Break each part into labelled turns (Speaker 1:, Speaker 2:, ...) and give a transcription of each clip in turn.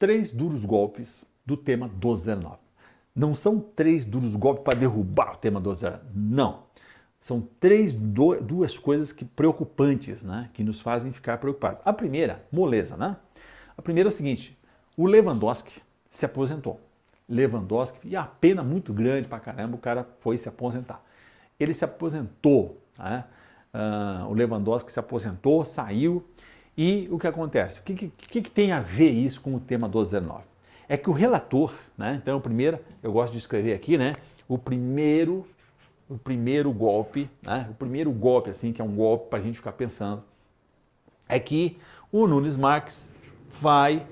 Speaker 1: três duros golpes do tema 1209. Não são três duros golpes para derrubar o tema 1209, não. São três, do, duas coisas que preocupantes, né? que nos fazem ficar preocupados. A primeira, moleza, né? A primeira é o seguinte, o Lewandowski se aposentou. Lewandowski, e a pena muito grande para caramba, o cara foi se aposentar. Ele se aposentou, né? Uh, o Lewandowski se aposentou, saiu, e o que acontece? O que, que, que tem a ver isso com o tema 1219? É que o relator, né? então, é primeiro, eu gosto de escrever aqui, né? O primeiro, o primeiro golpe, né? O primeiro golpe, assim, que é um golpe para a gente ficar pensando, é que o Nunes Marques vai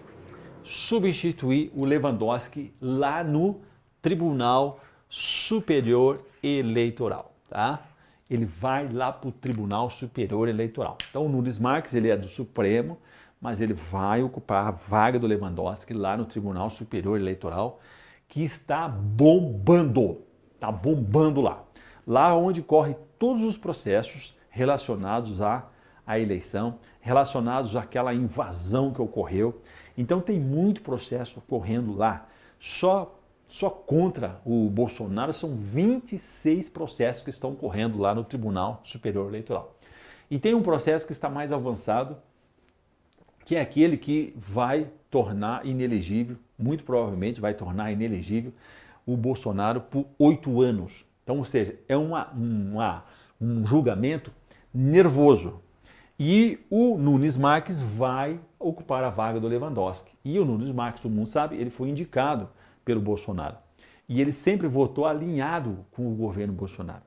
Speaker 1: substituir o Lewandowski lá no Tribunal Superior Eleitoral, tá? ele vai lá para o Tribunal Superior Eleitoral. Então o Nunes Marques ele é do Supremo, mas ele vai ocupar a vaga do Lewandowski lá no Tribunal Superior Eleitoral, que está bombando, está bombando lá. Lá onde corre todos os processos relacionados à, à eleição, relacionados àquela invasão que ocorreu. Então tem muito processo correndo lá. Só só contra o Bolsonaro são 26 processos que estão correndo lá no Tribunal Superior Eleitoral. E tem um processo que está mais avançado, que é aquele que vai tornar inelegível, muito provavelmente vai tornar inelegível o Bolsonaro por oito anos. Então, ou seja, é uma, uma, um julgamento nervoso. E o Nunes Marques vai ocupar a vaga do Lewandowski. E o Nunes Marques, todo mundo sabe, ele foi indicado pelo Bolsonaro. E ele sempre votou alinhado com o governo Bolsonaro.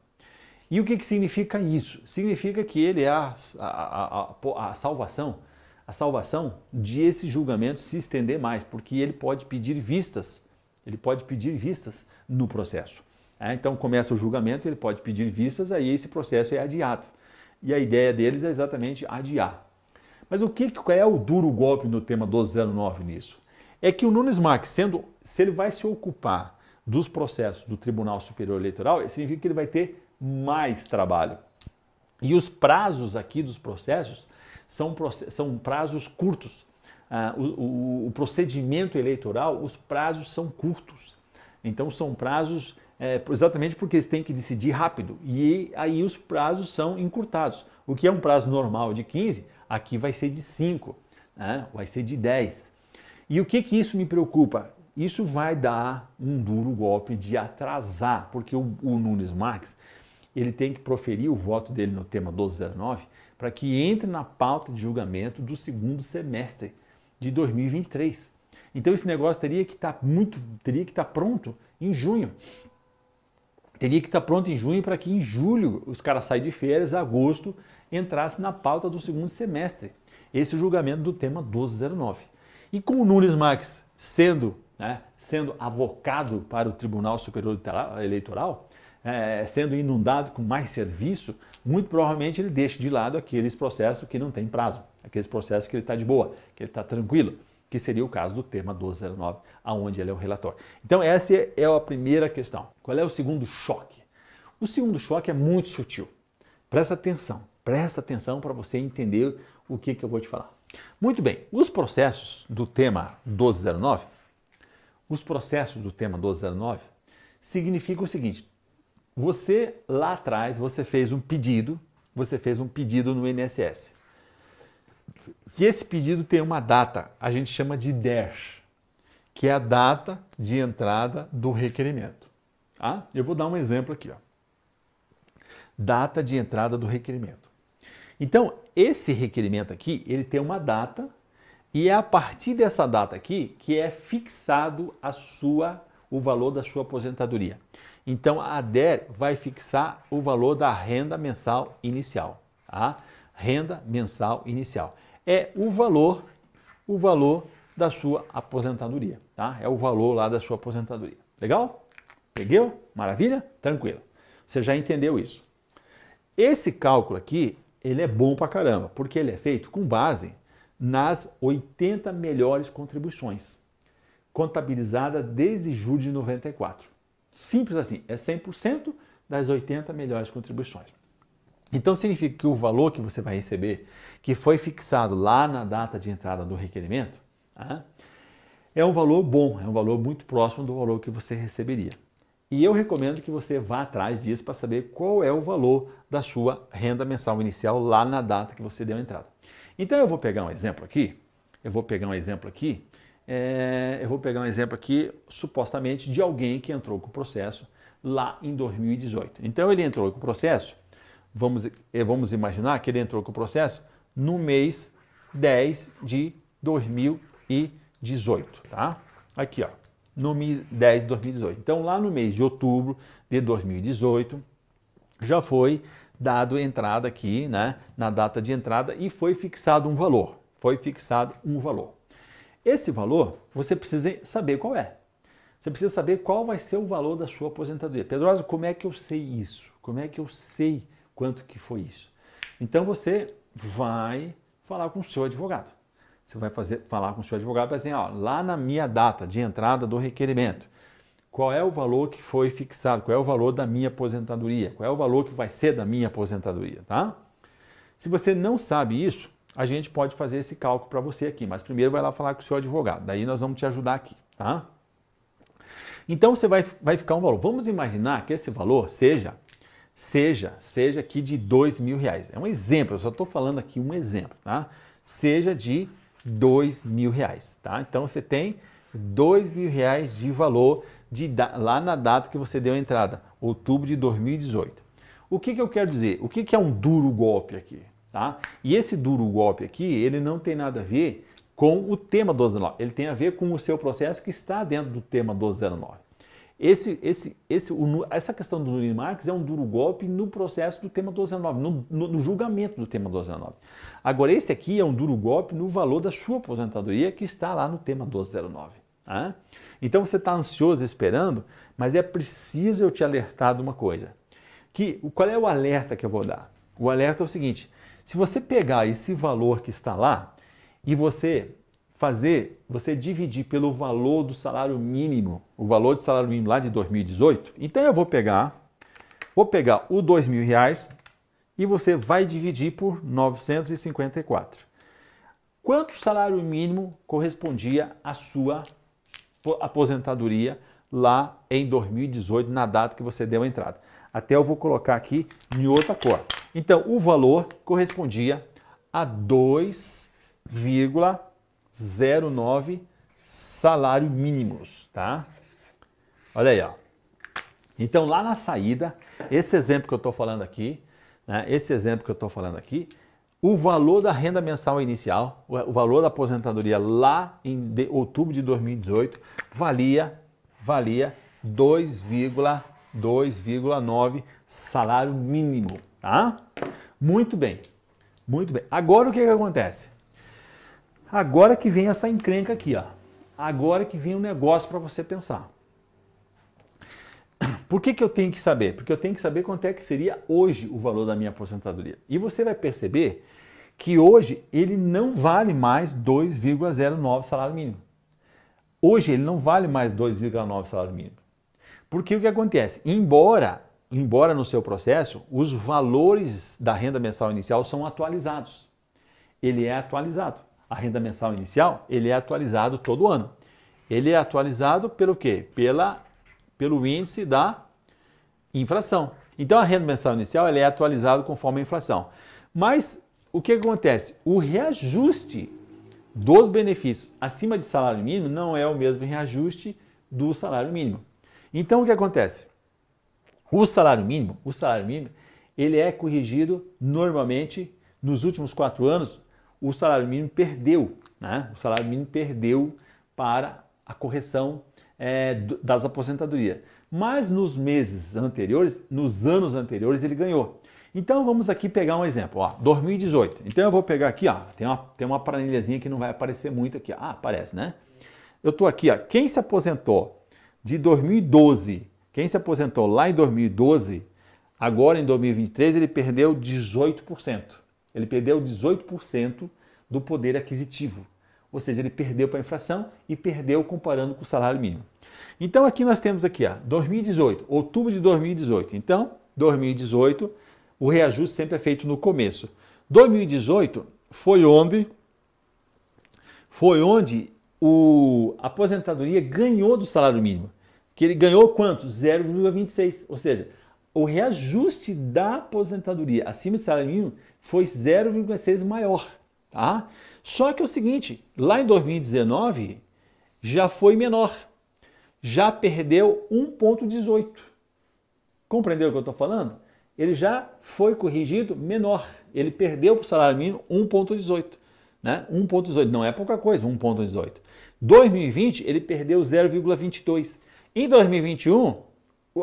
Speaker 1: E o que, que significa isso? Significa que ele é a, a, a, a salvação, a salvação de esse julgamento se estender mais, porque ele pode pedir vistas, ele pode pedir vistas no processo. É, então começa o julgamento, ele pode pedir vistas, aí esse processo é adiado. E a ideia deles é exatamente adiar. Mas o que, que é o duro golpe no tema 209 nisso? é que o Nunes Marques, sendo, se ele vai se ocupar dos processos do Tribunal Superior Eleitoral, significa que ele vai ter mais trabalho. E os prazos aqui dos processos são, são prazos curtos. Ah, o, o, o, procedimento eleitoral, os prazos são curtos. Então, são prazos é, exatamente porque eles têm que decidir rápido. E aí os prazos são encurtados. O que é um prazo normal de 15, aqui vai ser de 5, né? vai ser de 10. E o que, que isso me preocupa? Isso vai dar um duro golpe de atrasar, porque o, o Nunes Marques ele tem que proferir o voto dele no tema 1209 para que entre na pauta de julgamento do segundo semestre de 2023. Então esse negócio teria que estar tá muito, teria que estar tá pronto em junho. Teria que estar tá pronto em junho para que em julho os caras saiam de férias, agosto entrasse na pauta do segundo semestre. Esse julgamento do tema 1209. E com o Nunes Marques sendo, né, sendo avocado para o Tribunal Superior Eleitoral, é, sendo inundado com mais serviço, muito provavelmente ele deixa de lado aqueles processos que não tem prazo, aqueles processos que ele está de boa, que ele está tranquilo, que seria o caso do tema 1209, aonde ele é o relator. Então essa é a primeira questão. Qual é o segundo choque? O segundo choque é muito sutil. Presta atenção, presta atenção para você entender o que, que eu vou te falar. Muito bem, os processos do tema 1209, os processos do tema 1209 significam o seguinte: você lá atrás você fez um pedido, você fez um pedido no INSS. E esse pedido tem uma data, a gente chama de dash, que é a data de entrada do requerimento. Ah, Eu vou dar um exemplo aqui. Ó. Data de entrada do requerimento. Então, esse requerimento aqui, ele tem uma data e é a partir dessa data aqui que é fixado a sua o valor da sua aposentadoria. Então a ADER vai fixar o valor da renda mensal inicial, tá? Renda mensal inicial é o valor o valor da sua aposentadoria, tá? É o valor lá da sua aposentadoria. Legal? Pegueu? Maravilha? Tranquilo. Você já entendeu isso. Esse cálculo aqui ele é bom pra caramba, porque ele é feito com base nas 80 melhores contribuições, contabilizada desde julho de 94. Simples assim, é 100% das 80 melhores contribuições. Então significa que o valor que você vai receber, que foi fixado lá na data de entrada do requerimento, ah, é um valor bom, é um valor muito próximo do valor que você receberia. E eu recomendo que você vá atrás disso para saber qual é o valor da sua renda mensal inicial lá na data que você deu a entrada. Então eu vou pegar um exemplo aqui, eu vou pegar um exemplo aqui, é, eu vou pegar um exemplo aqui supostamente de alguém que entrou com o processo lá em 2018. Então ele entrou com o processo, vamos, é, vamos imaginar que ele entrou com o processo no mês 10 de 2018, tá? Aqui, ó no Mi 10 de 2018. Então, lá no mês de outubro de 2018, já foi dado entrada aqui, né, na data de entrada e foi fixado um valor. Foi fixado um valor. Esse valor, você precisa saber qual é. Você precisa saber qual vai ser o valor da sua aposentadoria. Pedroso, como é que eu sei isso? Como é que eu sei quanto que foi isso? Então você vai falar com o seu advogado. Você vai fazer, falar com o seu advogado e assim, ó, lá na minha data de entrada do requerimento, qual é o valor que foi fixado, qual é o valor da minha aposentadoria, qual é o valor que vai ser da minha aposentadoria, tá? Se você não sabe isso, a gente pode fazer esse cálculo para você aqui, mas primeiro vai lá falar com o seu advogado, daí nós vamos te ajudar aqui, tá? Então você vai, vai ficar um valor. Vamos imaginar que esse valor seja, seja, seja aqui de dois mil reais. É um exemplo, eu só estou falando aqui um exemplo, tá? Seja de dois mil reais, tá? Então você tem dois mil reais de valor de, lá na data que você deu a entrada, outubro de 2018. O que, que eu quero dizer? O que, que é um duro golpe aqui, tá? E esse duro golpe aqui, ele não tem nada a ver com o tema 1209, ele tem a ver com o seu processo que está dentro do tema 1209. Esse, esse, esse, o, essa questão do Nunes Marx é um duro golpe no processo do tema 1209, no, no, no, julgamento do tema 1209. Agora, esse aqui é um duro golpe no valor da sua aposentadoria que está lá no tema 1209. Tá? Então, você está ansioso esperando, mas é preciso eu te alertar de uma coisa. Que, qual é o alerta que eu vou dar? O alerta é o seguinte, se você pegar esse valor que está lá e você fazer você dividir pelo valor do salário mínimo, o valor do salário mínimo lá de 2018. Então eu vou pegar, vou pegar o dois mil reais e você vai dividir por 954. Quanto salário mínimo correspondia à sua aposentadoria lá em 2018, na data que você deu a entrada? Até eu vou colocar aqui em outra cor. Então, o valor correspondia a 2,5 09 salário mínimos, tá? Olha aí, ó. Então, lá na saída, esse exemplo que eu estou falando aqui, né, esse exemplo que eu estou falando aqui, o valor da renda mensal inicial, o valor da aposentadoria lá em de, outubro de 2018, valia, valia 2,2,9 salário mínimo, tá? Muito bem, muito bem. Agora o que, que acontece? Agora que vem essa encrenca aqui, ó. Agora que vem o um negócio para você pensar. Por que, que eu tenho que saber? Porque eu tenho que saber quanto é que seria hoje o valor da minha aposentadoria. E você vai perceber que hoje ele não vale mais 2,09 salário mínimo. Hoje ele não vale mais 2,9 salário mínimo. Porque o que acontece? Embora, embora no seu processo, os valores da renda mensal inicial são atualizados. Ele é atualizado a renda mensal inicial, ele é atualizado todo ano. Ele é atualizado pelo quê? Pela, pelo índice da inflação. Então a renda mensal inicial ele é atualizada conforme a inflação. Mas o que acontece? O reajuste dos benefícios acima de salário mínimo não é o mesmo reajuste do salário mínimo. Então o que acontece? O salário mínimo, o salário mínimo, ele é corrigido normalmente nos últimos quatro anos o salário mínimo perdeu, né? O salário mínimo perdeu para a correção é, das aposentadorias. Mas nos meses anteriores, nos anos anteriores, ele ganhou. Então vamos aqui pegar um exemplo, ó, 2018. Então eu vou pegar aqui, ó, tem uma, tem uma planilhazinha que não vai aparecer muito aqui. Ah, aparece, né? Eu tô aqui, ó, quem se aposentou de 2012, quem se aposentou lá em 2012, agora em 2023 ele perdeu 18%. Ele perdeu 18% do poder aquisitivo. Ou seja, ele perdeu para a inflação e perdeu comparando com o salário mínimo. Então aqui nós temos aqui, ó, 2018, outubro de 2018. Então, 2018, o reajuste sempre é feito no começo. 2018 foi onde foi onde o a aposentadoria ganhou do salário mínimo. Que ele ganhou quanto? 0,26. Ou seja, o reajuste da aposentadoria acima do salário mínimo foi 0,6 maior, tá? Só que é o seguinte, lá em 2019 já foi menor, já perdeu 1,18. Compreendeu o que eu estou falando? Ele já foi corrigido menor, ele perdeu para o salário mínimo 1,18. Né? 1,18 não é pouca coisa, 1,18. 2020 ele perdeu 0,22. Em 2021,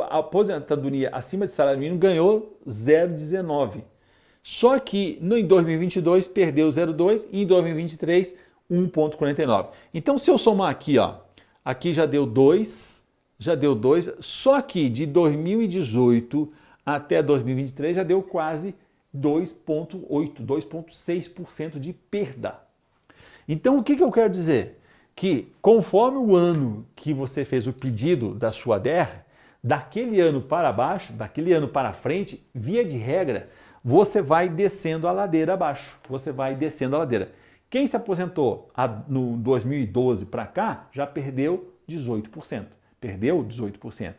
Speaker 1: a aposentadoria acima de salário mínimo ganhou 0,19. Só que no, em 2022 perdeu 0,2 e em 2023 1,49. Então se eu somar aqui, ó, aqui já deu 2, já deu 2, só que de 2018 até 2023 já deu quase 2,8, 2,6% de perda. Então o que, que eu quero dizer? Que conforme o ano que você fez o pedido da sua DER, daquele ano para baixo, daquele ano para frente, via de regra, você vai descendo a ladeira abaixo. Você vai descendo a ladeira. Quem se aposentou a, no 2012 para cá já perdeu 18%. Perdeu 18%.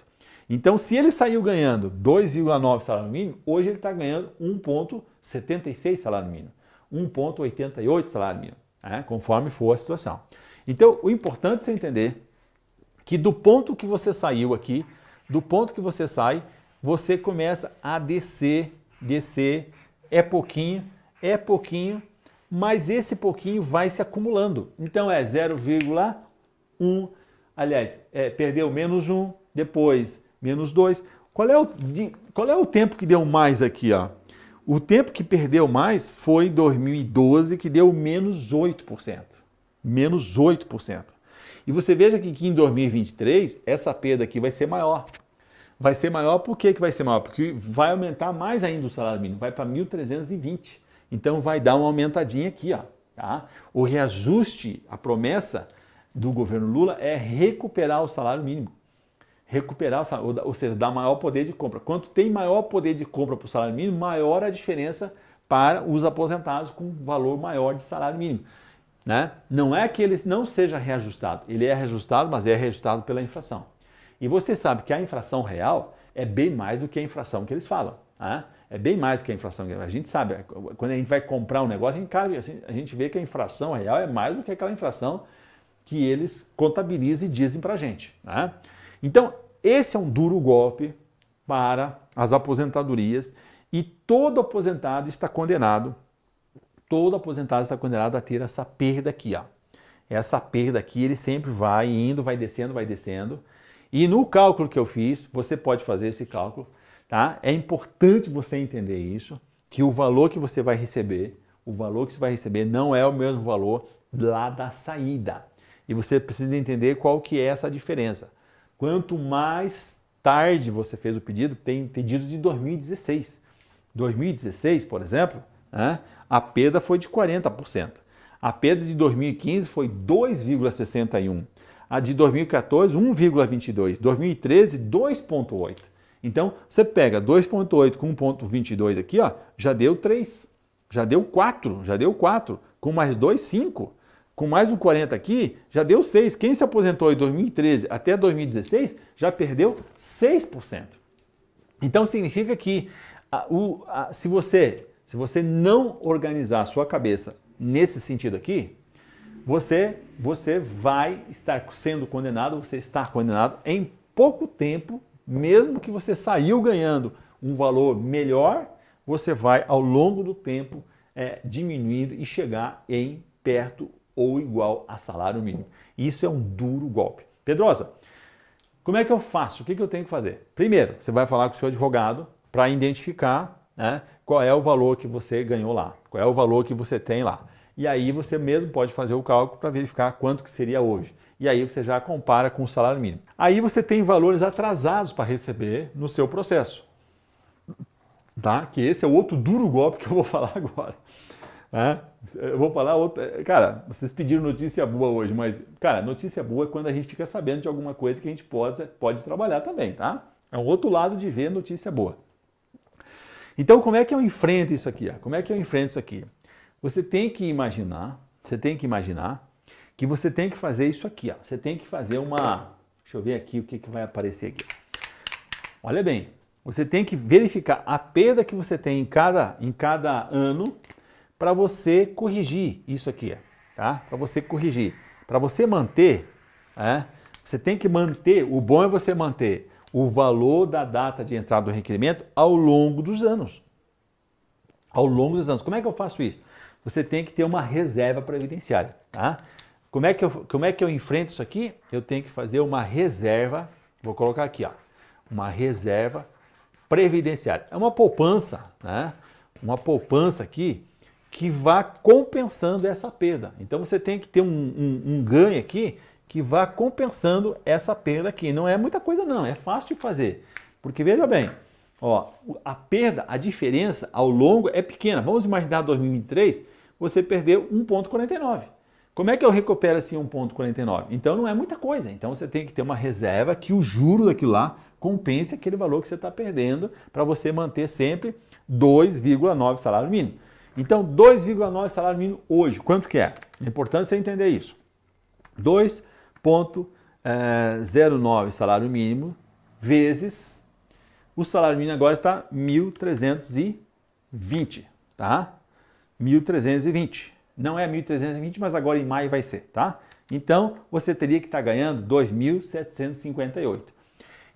Speaker 1: Então, se ele saiu ganhando 2,9 salário mínimo, hoje ele está ganhando 1,76 salário mínimo, 1,88 salário mínimo, né? conforme for a situação. Então, o importante é você entender que do ponto que você saiu aqui, do ponto que você sai, você começa a descer descer, é pouquinho, é pouquinho, mas esse pouquinho vai se acumulando. Então é 0,1, aliás, é, perdeu menos 1, depois menos 2. Qual é, o, de, qual é o tempo que deu mais aqui? Ó? O tempo que perdeu mais foi em 2012, que deu menos 8%. Menos 8%. E você veja que, que em 2023, essa perda aqui vai ser maior vai ser maior. Por que, que vai ser maior? Porque vai aumentar mais ainda o salário mínimo, vai para 1.320. Então vai dar uma aumentadinha aqui, ó. Tá? O reajuste, a promessa do governo Lula é recuperar o salário mínimo. Recuperar, o salário, ou seja, dar maior poder de compra. Quanto tem maior poder de compra para o salário mínimo, maior a diferença para os aposentados com valor maior de salário mínimo. Né? Não é que ele não seja reajustado, ele é reajustado, mas é reajustado pela inflação. E você sabe que a inflação real é bem mais do que a inflação que eles falam. Né? É bem mais do que a inflação. A gente sabe, quando a gente vai comprar um negócio, a gente assim, vê que a inflação real é mais do que aquela inflação que eles contabilizam e dizem para a gente. Né? Então, esse é um duro golpe para as aposentadorias e todo aposentado está condenado, todo aposentado está condenado a ter essa perda aqui. Ó. Essa perda aqui, ele sempre vai indo, vai descendo, vai descendo e no cálculo que eu fiz, você pode fazer esse cálculo, tá? É importante você entender isso, que o valor que você vai receber, o valor que você vai receber não é o mesmo valor lá da saída. E você precisa entender qual que é essa diferença. Quanto mais tarde você fez o pedido, tem pedidos de 2016. 2016, por exemplo, né, a perda foi de 40%. A perda de 2015 foi 2,61%. A de 2014, 1,22. 2013, 2,8. Então, você pega 2,8 com 1,22 aqui, ó, já deu 3. Já deu 4, já deu 4. Com mais 2, 5. Com mais um 40 aqui, já deu 6. Quem se aposentou em 2013 até 2016 já perdeu 6%. Então significa que a, o, a, se, você, se você não organizar a sua cabeça nesse sentido aqui, você, você vai estar sendo condenado, você está condenado em pouco tempo, mesmo que você saiu ganhando um valor melhor, você vai ao longo do tempo é, diminuindo e chegar em perto ou igual a salário mínimo. Isso é um duro golpe. Pedrosa, como é que eu faço? O que, que eu tenho que fazer? Primeiro, você vai falar com o seu advogado para identificar né, qual é o valor que você ganhou lá, qual é o valor que você tem lá. E aí você mesmo pode fazer o cálculo para verificar quanto que seria hoje. E aí você já compara com o salário mínimo. Aí você tem valores atrasados para receber no seu processo. Tá? Que esse é o outro duro golpe que eu vou falar agora. Né? Eu vou falar outro, é, Cara, vocês pediram notícia boa hoje, mas, cara, notícia boa é quando a gente fica sabendo de alguma coisa que a gente pode, pode trabalhar também, tá? É um outro lado de ver notícia boa. Então, como é que eu enfrento isso aqui? Como é que eu enfrento isso aqui? Você tem que imaginar, você tem que imaginar que você tem que fazer isso aqui, ó. Você tem que fazer uma, deixa eu ver aqui o que, que vai aparecer aqui. Olha bem, você tem que verificar a perda que você tem em cada, em cada ano para você corrigir isso aqui, tá? Para você corrigir, para você manter, é, você tem que manter. O bom é você manter o valor da data de entrada do requerimento ao longo dos anos. Ao longo dos anos. Como é que eu faço isso? você tem que ter uma reserva previdenciária, tá? Como é que eu, como é que eu enfrento isso aqui? Eu tenho que fazer uma reserva, vou colocar aqui, ó, uma reserva previdenciária. É uma poupança, né? Uma poupança aqui que vá compensando essa perda. Então você tem que ter um, um, um ganho aqui que vá compensando essa perda aqui. Não é muita coisa não, é fácil de fazer. Porque veja bem, Ó, a perda, a diferença ao longo é pequena. Vamos imaginar 2023, você perdeu 1,49. Como é que eu recupero assim 1,49? Então não é muita coisa. Então você tem que ter uma reserva que o juro daquilo lá compense aquele valor que você está perdendo para você manter sempre 2,9 salário mínimo. Então 2,9 salário mínimo hoje, quanto que é? É importante você entender isso. 2,09 eh, salário mínimo vezes o salário mínimo agora está 1.320, tá? 1.320. Não é 1.320, mas agora em maio vai ser, tá? Então, você teria que estar tá ganhando 2.758.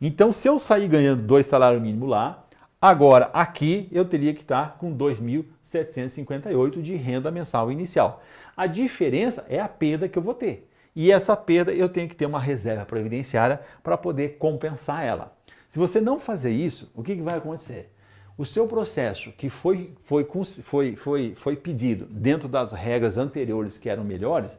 Speaker 1: Então, se eu sair ganhando dois salários mínimos lá, agora aqui eu teria que estar tá com 2.758 de renda mensal inicial. A diferença é a perda que eu vou ter. E essa perda eu tenho que ter uma reserva previdenciária para poder compensar ela. Se você não fazer isso, o que, que vai acontecer? O seu processo que foi, foi, foi, foi, foi pedido dentro das regras anteriores que eram melhores,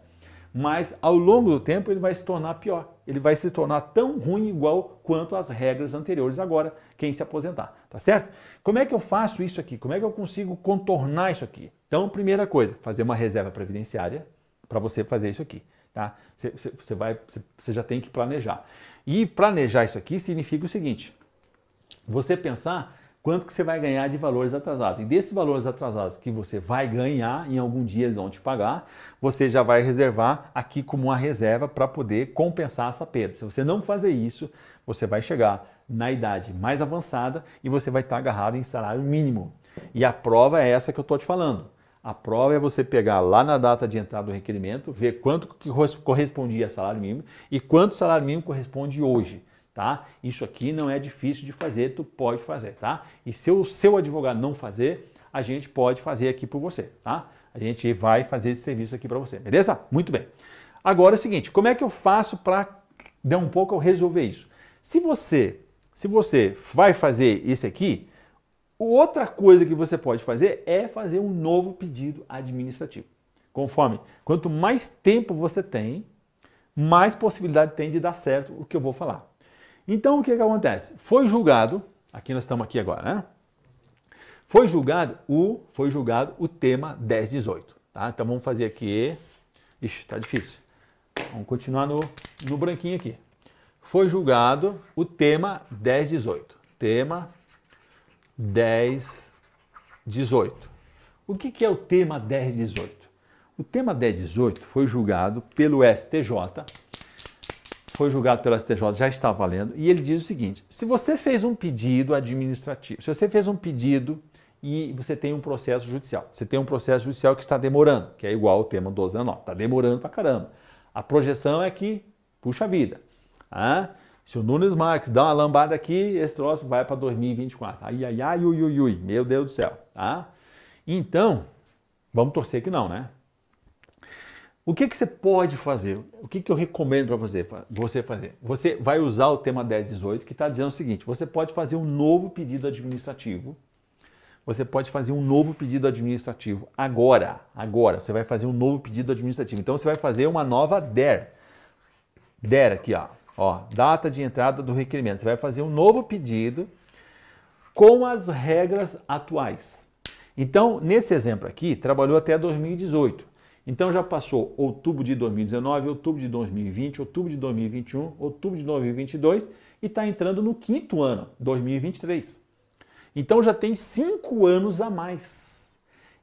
Speaker 1: mas ao longo do tempo ele vai se tornar pior. Ele vai se tornar tão ruim igual quanto as regras anteriores agora, quem se aposentar, tá certo? Como é que eu faço isso aqui? Como é que eu consigo contornar isso aqui? Então, primeira coisa, fazer uma reserva previdenciária para você fazer isso aqui, tá? Você, vai, você já tem que planejar. E planejar isso aqui significa o seguinte: você pensar quanto que você vai ganhar de valores atrasados. E desses valores atrasados que você vai ganhar, em algum dia eles vão te pagar, você já vai reservar aqui como uma reserva para poder compensar essa perda. Se você não fazer isso, você vai chegar na idade mais avançada e você vai estar tá agarrado em salário mínimo. E a prova é essa que eu estou te falando. A prova é você pegar lá na data de entrada do requerimento, ver quanto que correspondia a salário mínimo e quanto salário mínimo corresponde hoje, tá? Isso aqui não é difícil de fazer, tu pode fazer, tá? E se o seu advogado não fazer, a gente pode fazer aqui por você, tá? A gente vai fazer esse serviço aqui para você, beleza? Muito bem. Agora é o seguinte, como é que eu faço para dar um pouco eu resolver isso? Se você, se você vai fazer isso aqui, Outra coisa que você pode fazer é fazer um novo pedido administrativo. Conforme, quanto mais tempo você tem, mais possibilidade tem de dar certo o que eu vou falar. Então, o que, que acontece? Foi julgado, aqui nós estamos aqui agora, né? Foi julgado o, foi julgado o tema 1018, tá? Então, vamos fazer aqui... Ixi, tá difícil. Vamos continuar no, no branquinho aqui. Foi julgado o tema 1018. Tema 10, 18. O que, que é o tema 10, 18? O tema 10, 18 foi julgado pelo STJ, foi julgado pelo STJ, já está valendo, e ele diz o seguinte: se você fez um pedido administrativo, se você fez um pedido e você tem um processo judicial, você tem um processo judicial que está demorando, que é igual ao tema 12 anos, está demorando pra caramba. A projeção é que, puxa vida, ah, se o Nunes Marques dá uma lambada aqui, esse troço vai para 2024. Ai, ai, ai, ui, ui, ui, meu Deus do céu, tá? Então, vamos torcer que não, né? O que, que você pode fazer? O que, que eu recomendo para você, você fazer? Você vai usar o tema 1018, que está dizendo o seguinte: você pode fazer um novo pedido administrativo. Você pode fazer um novo pedido administrativo agora. Agora, você vai fazer um novo pedido administrativo. Então, você vai fazer uma nova DER. DER aqui, ó. Ó, data de entrada do requerimento. Você vai fazer um novo pedido com as regras atuais. Então, nesse exemplo aqui, trabalhou até 2018. Então já passou outubro de 2019, outubro de 2020, outubro de 2021, outubro de 2022 e está entrando no quinto ano, 2023. Então já tem cinco anos a mais.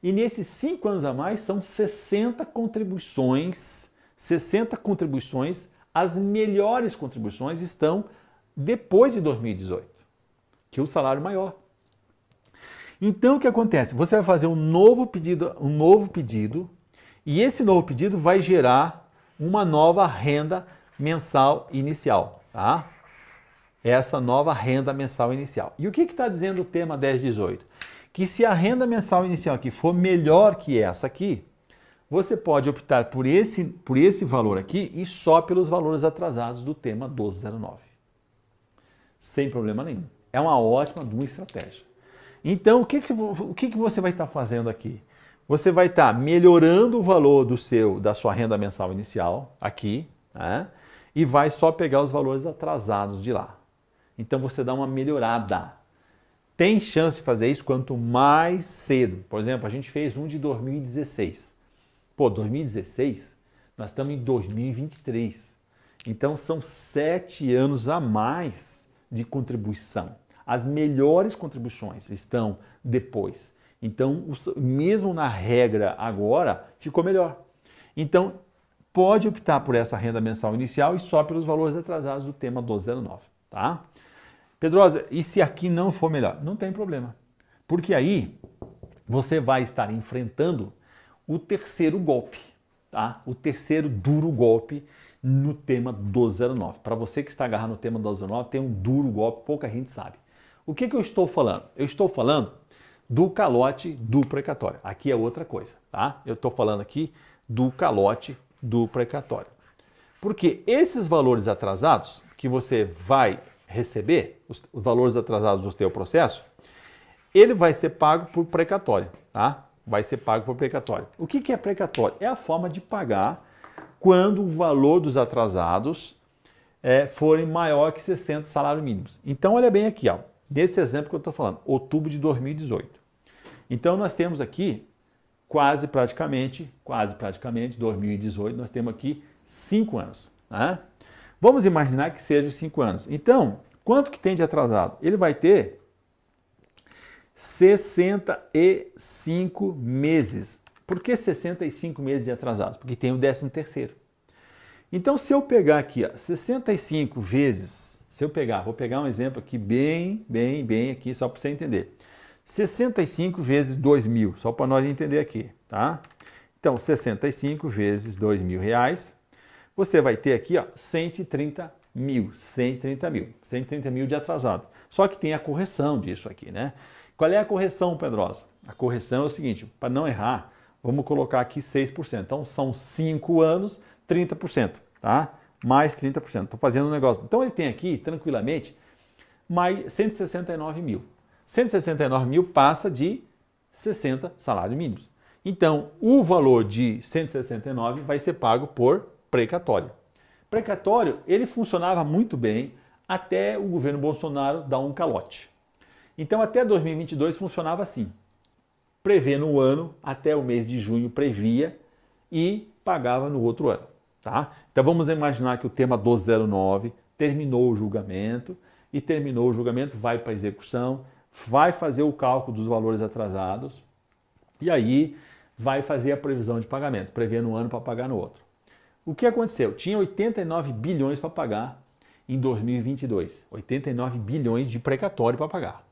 Speaker 1: E nesses cinco anos a mais são 60 contribuições, 60 contribuições as melhores contribuições estão depois de 2018, que é o salário maior. Então o que acontece? Você vai fazer um novo pedido, um novo pedido, e esse novo pedido vai gerar uma nova renda mensal inicial, tá? Essa nova renda mensal inicial. E o que está dizendo o tema 1018? Que se a renda mensal inicial aqui for melhor que essa aqui, você pode optar por esse, por esse valor aqui e só pelos valores atrasados do tema 1209. Sem problema nenhum. É uma ótima uma estratégia. Então, o que, que, o que, que você vai estar tá fazendo aqui? Você vai estar tá melhorando o valor do seu, da sua renda mensal inicial aqui, né? e vai só pegar os valores atrasados de lá. Então você dá uma melhorada. Tem chance de fazer isso quanto mais cedo. Por exemplo, a gente fez um de 2016. Pô, 2016? Nós estamos em 2023. Então são sete anos a mais de contribuição. As melhores contribuições estão depois. Então, mesmo na regra agora, ficou melhor. Então, pode optar por essa renda mensal inicial e só pelos valores atrasados do tema 1209, tá? Pedrosa, e se aqui não for melhor? Não tem problema. Porque aí você vai estar enfrentando o terceiro golpe, tá? O terceiro duro golpe no tema 209. Para você que está agarrado no tema 209, tem um duro golpe, pouca gente sabe. O que, que eu estou falando? Eu estou falando do calote do precatório. Aqui é outra coisa, tá? Eu estou falando aqui do calote do precatório. Porque esses valores atrasados que você vai receber, os valores atrasados do seu processo, ele vai ser pago por precatório, tá? vai ser pago por precatório. O que, que é precatório? É a forma de pagar quando o valor dos atrasados é, forem maior que 60 salários mínimos. Então, olha bem aqui, ó, nesse exemplo que eu estou falando, outubro de 2018. Então, nós temos aqui quase praticamente, quase praticamente, 2018, nós temos aqui 5 anos. Né? Vamos imaginar que seja 5 anos. Então, quanto que tem de atrasado? Ele vai ter 65 meses. Por que 65 meses de atrasado? Porque tem o 13 terceiro. Então, se eu pegar aqui, ó, 65 vezes, se eu pegar, vou pegar um exemplo aqui bem, bem, bem aqui, só para você entender. 65 vezes 2 mil, só para nós entender aqui, tá? Então, 65 vezes 2 mil reais, você vai ter aqui, ó, 130 mil, 130 mil, 130 mil de atrasado. Só que tem a correção disso aqui, né? Qual é a correção, Pedrosa? A correção é o seguinte, para não errar, vamos colocar aqui 6%. Então são 5 anos, 30%, tá? Mais 30%. Estou fazendo um negócio. Então ele tem aqui, tranquilamente, mais 169 mil. 169 mil passa de 60 salários mínimos. Então, o valor de 169 vai ser pago por precatório. Precatório, ele funcionava muito bem até o governo Bolsonaro dar um calote. Então, até 2022 funcionava assim: prevê no ano, até o mês de junho previa e pagava no outro ano. Tá? Então, vamos imaginar que o tema 209 terminou o julgamento e terminou o julgamento, vai para execução, vai fazer o cálculo dos valores atrasados e aí vai fazer a previsão de pagamento, prevendo no ano para pagar no outro. O que aconteceu? Tinha 89 bilhões para pagar em 2022, 89 bilhões de precatório para pagar.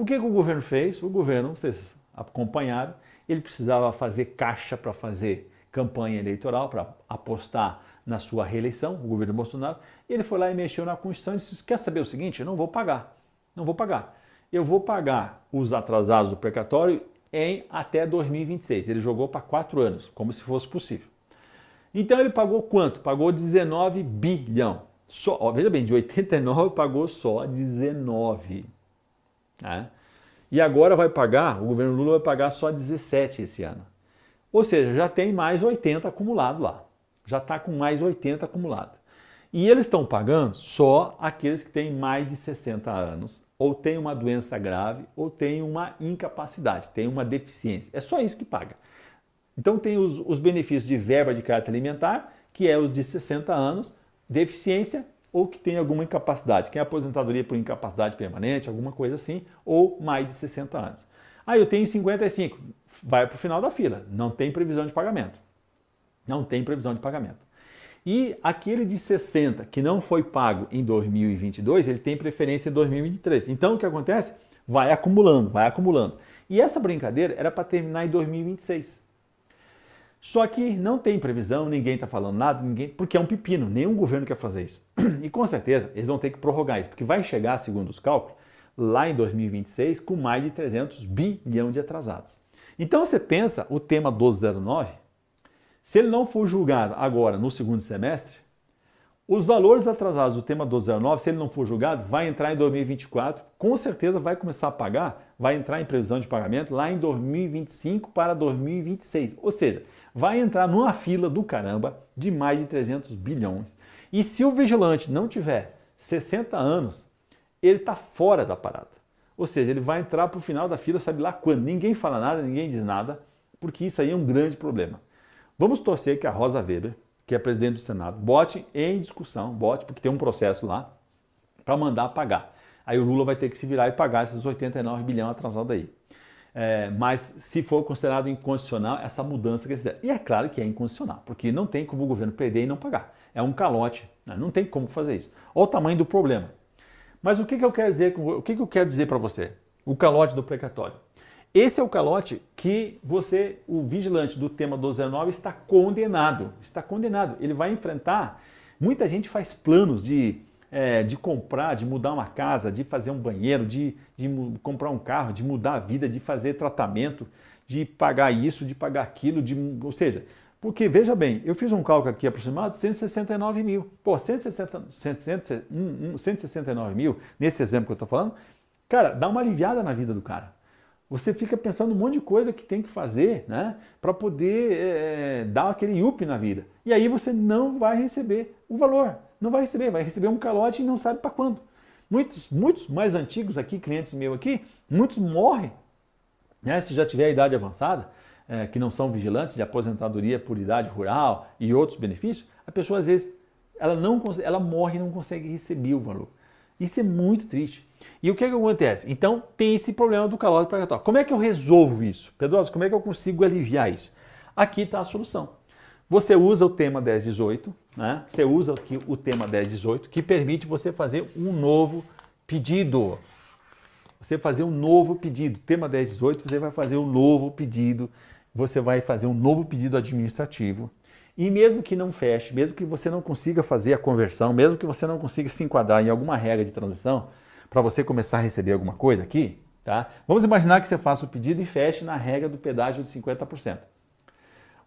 Speaker 1: O que, que o governo fez? O governo, vocês acompanharam, ele precisava fazer caixa para fazer campanha eleitoral, para apostar na sua reeleição, o governo Bolsonaro. Ele foi lá e mexeu na Constituição e disse: quer saber o seguinte? Eu não vou pagar. Não vou pagar. Eu vou pagar os atrasados do precatório em até 2026. Ele jogou para quatro anos, como se fosse possível. Então ele pagou quanto? Pagou 19 bilhão. Só, ó, veja bem, de 89 pagou só 19 né? E agora vai pagar, o governo Lula vai pagar só 17 esse ano. Ou seja, já tem mais 80 acumulado lá. Já está com mais 80 acumulado. E eles estão pagando só aqueles que têm mais de 60 anos, ou têm uma doença grave, ou têm uma incapacidade, têm uma deficiência. É só isso que paga. Então tem os, os benefícios de verba de carta alimentar, que é os de 60 anos, deficiência ou que tem alguma incapacidade, que é aposentadoria por incapacidade permanente, alguma coisa assim, ou mais de 60 anos. Ah, eu tenho 55, vai para o final da fila, não tem previsão de pagamento. Não tem previsão de pagamento. E aquele de 60 que não foi pago em 2022, ele tem preferência em 2023. Então o que acontece? Vai acumulando, vai acumulando. E essa brincadeira era para terminar em 2026. Só que não tem previsão, ninguém está falando nada, ninguém, porque é um pepino, nenhum governo quer fazer isso. E com certeza eles vão ter que prorrogar isso, porque vai chegar, segundo os cálculos, lá em 2026 com mais de 300 bilhões de atrasados. Então você pensa o tema 1209, se ele não for julgado agora no segundo semestre, os valores atrasados do tema 209, se ele não for julgado, vai entrar em 2024, com certeza vai começar a pagar, vai entrar em previsão de pagamento lá em 2025 para 2026. Ou seja, vai entrar numa fila do caramba de mais de 300 bilhões. E se o vigilante não tiver 60 anos, ele está fora da parada. Ou seja, ele vai entrar para o final da fila, sabe lá quando? Ninguém fala nada, ninguém diz nada, porque isso aí é um grande problema. Vamos torcer que a Rosa Weber que é presidente do Senado, bote em discussão, bote, porque tem um processo lá, para mandar pagar. Aí o Lula vai ter que se virar e pagar esses 89 bilhões atrasados aí. É, mas se for considerado inconstitucional essa mudança que eles fizeram. E é claro que é inconstitucional, porque não tem como o governo perder e não pagar. É um calote, né? não tem como fazer isso. Olha o tamanho do problema. Mas o que, que eu quero dizer, o que, que eu quero dizer para você? O calote do precatório. Esse é o calote que você, o vigilante do tema 1209, está condenado. Está condenado. Ele vai enfrentar. Muita gente faz planos de, é, de comprar, de mudar uma casa, de fazer um banheiro, de, de comprar um carro, de mudar a vida, de fazer tratamento, de pagar isso, de pagar aquilo, de, ou seja, porque, veja bem, eu fiz um cálculo aqui aproximado, de 169 mil. Pô, 160, 160, 169 mil, nesse exemplo que eu estou falando, cara, dá uma aliviada na vida do cara. Você fica pensando um monte de coisa que tem que fazer né, para poder é, é, dar aquele up na vida. E aí você não vai receber o valor. Não vai receber, vai receber um calote e não sabe para quando. Muitos, muitos mais antigos aqui, clientes meus aqui, muitos morrem. Né, se já tiver a idade avançada, é, que não são vigilantes de aposentadoria por idade rural e outros benefícios, a pessoa às vezes ela não ela morre e não consegue receber o valor. Isso é muito triste. E o que, é que acontece? Então, tem esse problema do calóide pregatório. Como é que eu resolvo isso? Pedroso? como é que eu consigo aliviar isso? Aqui está a solução. Você usa o tema 1018, né? Você usa aqui o tema 1018, que permite você fazer um novo pedido. Você fazer um novo pedido. Tema 1018, você vai fazer um novo pedido. Você vai fazer um novo pedido administrativo, e mesmo que não feche, mesmo que você não consiga fazer a conversão, mesmo que você não consiga se enquadrar em alguma regra de transação, para você começar a receber alguma coisa aqui, tá? Vamos imaginar que você faça o pedido e feche na regra do pedágio de 50%.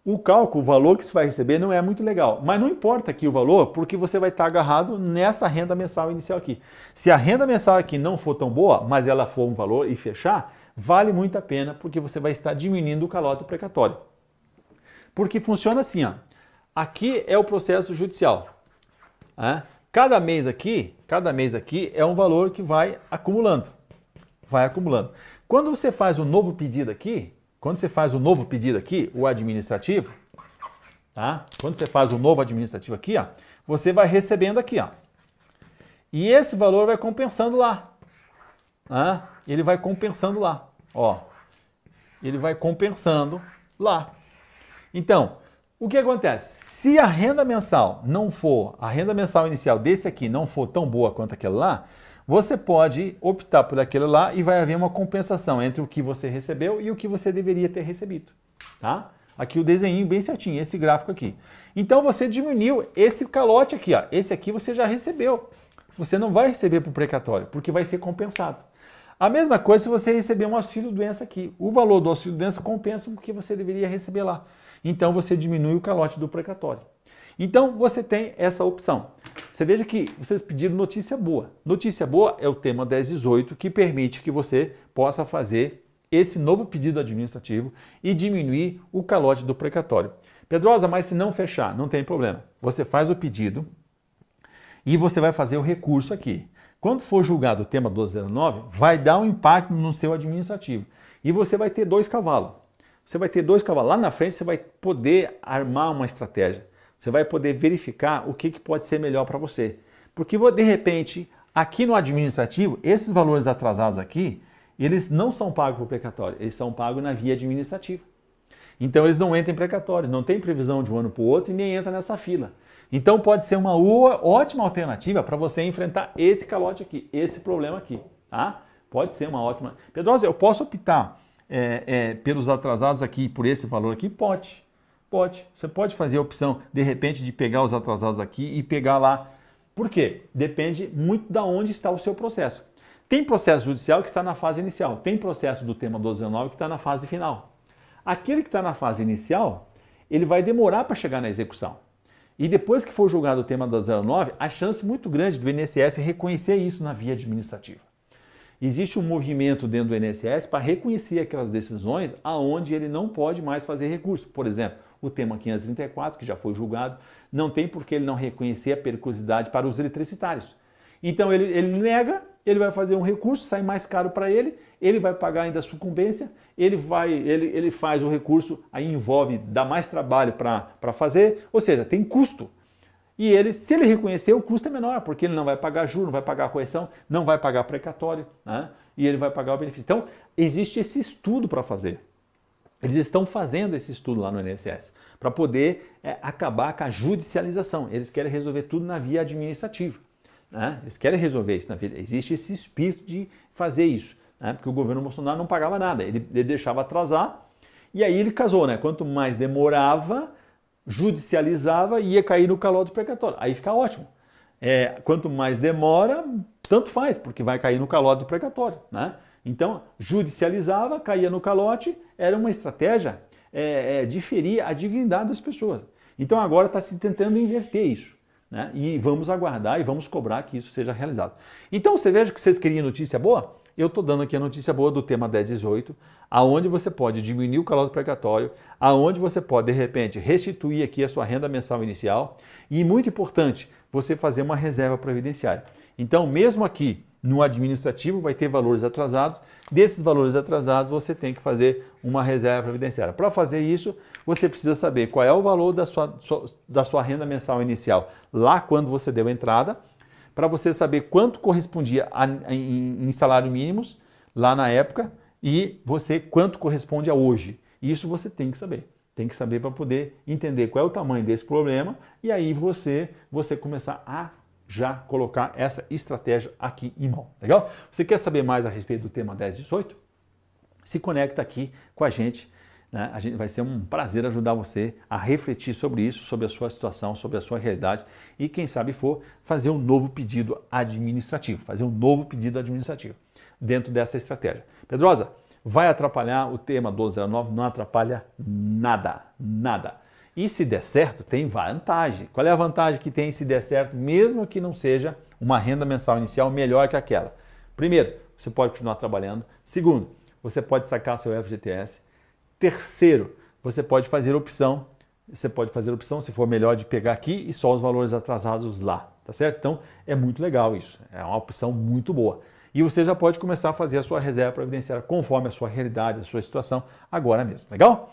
Speaker 1: O cálculo, o valor que você vai receber não é muito legal, mas não importa aqui o valor, porque você vai estar agarrado nessa renda mensal inicial aqui. Se a renda mensal aqui não for tão boa, mas ela for um valor e fechar, vale muito a pena, porque você vai estar diminuindo o calote precatório. Porque funciona assim, ó. Aqui é o processo judicial. Né? Cada mês aqui, cada mês aqui é um valor que vai acumulando, vai acumulando. Quando você faz um novo pedido aqui, quando você faz um novo pedido aqui, o administrativo, tá? Quando você faz um novo administrativo aqui, ó, você vai recebendo aqui, ó. E esse valor vai compensando lá. Né? Ele vai compensando lá, ó. Ele vai compensando lá. Então, o que acontece? Se a renda mensal não for, a renda mensal inicial desse aqui não for tão boa quanto aquele lá, você pode optar por aquele lá e vai haver uma compensação entre o que você recebeu e o que você deveria ter recebido, tá? Aqui o desenho bem certinho, esse gráfico aqui. Então você diminuiu esse calote aqui, ó. Esse aqui você já recebeu. Você não vai receber por precatório, porque vai ser compensado. A mesma coisa se você receber um auxílio doença aqui. O valor do auxílio doença compensa o que você deveria receber lá. Então você diminui o calote do precatório. Então você tem essa opção. Você veja que vocês pediram notícia boa. Notícia boa é o tema 1018 que permite que você possa fazer esse novo pedido administrativo e diminuir o calote do precatório. Pedrosa, mas se não fechar, não tem problema. Você faz o pedido e você vai fazer o recurso aqui. Quando for julgado o tema 1209, vai dar um impacto no seu administrativo e você vai ter dois cavalos. Você vai ter dois cavalos. Lá na frente você vai poder armar uma estratégia. Você vai poder verificar o que, que pode ser melhor para você. Porque de repente, aqui no administrativo, esses valores atrasados aqui, eles não são pagos por precatório, eles são pagos na via administrativa. Então eles não entram em precatório, não tem previsão de um ano para o outro e nem entra nessa fila. Então pode ser uma ótima alternativa para você enfrentar esse calote aqui, esse problema aqui, tá? Pode ser uma ótima. Pedrosa, eu posso optar é, é, pelos atrasados aqui, por esse valor aqui? Pode, pode. Você pode fazer a opção, de repente, de pegar os atrasados aqui e pegar lá. Por quê? Depende muito da de onde está o seu processo. Tem processo judicial que está na fase inicial, tem processo do tema 1219 que está na fase final. Aquele que está na fase inicial, ele vai demorar para chegar na execução. E depois que for julgado o tema 1209, a chance muito grande do INSS reconhecer isso na via administrativa. Existe um movimento dentro do INSS para reconhecer aquelas decisões aonde ele não pode mais fazer recurso. Por exemplo, o tema 534, que já foi julgado, não tem por que ele não reconhecer a periculosidade para os eletricitários. Então ele, ele nega, ele vai fazer um recurso, sai mais caro para ele, ele vai pagar ainda a sucumbência, ele vai, ele, ele faz o recurso, aí envolve, dá mais trabalho para fazer, ou seja, tem custo. E ele, se ele reconhecer, o custo é menor, porque ele não vai pagar juro, não vai pagar correção, não vai pagar precatório, né? e ele vai pagar o benefício. Então, existe esse estudo para fazer. Eles estão fazendo esse estudo lá no INSS para poder é, acabar com a judicialização. Eles querem resolver tudo na via administrativa. Né? Eles querem resolver isso na via. Existe esse espírito de fazer isso, né? porque o governo Bolsonaro não pagava nada, ele, ele deixava atrasar. E aí ele casou, né? Quanto mais demorava, judicializava e ia cair no calote precatório. Aí fica ótimo. É, quanto mais demora, tanto faz, porque vai cair no calote precatório. Né? Então, judicializava, caía no calote, era uma estratégia é, é, de ferir a dignidade das pessoas. Então, agora está se tentando inverter isso. Né? E vamos aguardar e vamos cobrar que isso seja realizado. Então, você veja que vocês queriam notícia boa? eu estou dando aqui a notícia boa do tema 1018, aonde você pode diminuir o calor precatório, aonde você pode, de repente, restituir aqui a sua renda mensal inicial e, muito importante, você fazer uma reserva previdenciária. Então, mesmo aqui no administrativo, vai ter valores atrasados. Desses valores atrasados, você tem que fazer uma reserva previdenciária. Para fazer isso, você precisa saber qual é o valor da sua, da sua renda mensal inicial lá quando você deu entrada para você saber quanto correspondia a, a, em, em salário mínimos lá na época e você quanto corresponde a hoje. Isso você tem que saber. Tem que saber para poder entender qual é o tamanho desse problema e aí você você começar a já colocar essa estratégia aqui em mão. Legal? Você quer saber mais a respeito do tema 1018? Se conecta aqui com a gente né? A gente vai ser um prazer ajudar você a refletir sobre isso, sobre a sua situação, sobre a sua realidade e quem sabe for fazer um novo pedido administrativo, fazer um novo pedido administrativo dentro dessa estratégia. Pedrosa, vai atrapalhar o tema 1209? Não atrapalha nada, nada. E se der certo, tem vantagem. Qual é a vantagem que tem se der certo, mesmo que não seja uma renda mensal inicial melhor que aquela? Primeiro, você pode continuar trabalhando. Segundo, você pode sacar seu FGTS. Terceiro, você pode fazer opção, você pode fazer opção, se for melhor, de pegar aqui e só os valores atrasados lá, tá certo? Então é muito legal isso, é uma opção muito boa. E você já pode começar a fazer a sua reserva previdenciária conforme a sua realidade, a sua situação, agora mesmo, legal?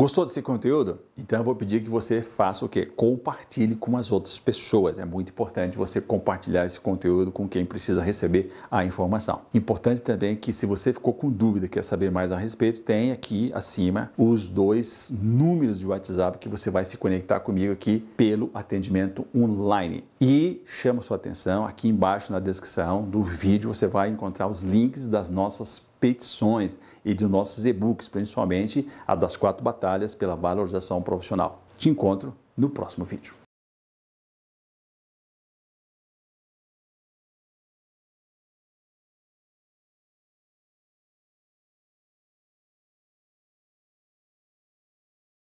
Speaker 1: Gostou desse conteúdo? Então eu vou pedir que você faça o quê? Compartilhe com as outras pessoas. É muito importante você compartilhar esse conteúdo com quem precisa receber a informação. Importante também que se você ficou com dúvida, quer saber mais a respeito, tem aqui acima os dois números de WhatsApp que você vai se conectar comigo aqui pelo atendimento online. E chama sua atenção, aqui embaixo na descrição do vídeo você vai encontrar os links das nossas petições e dos nossos e-books, principalmente a das quatro batalhas pela valorização profissional. Te encontro no próximo vídeo.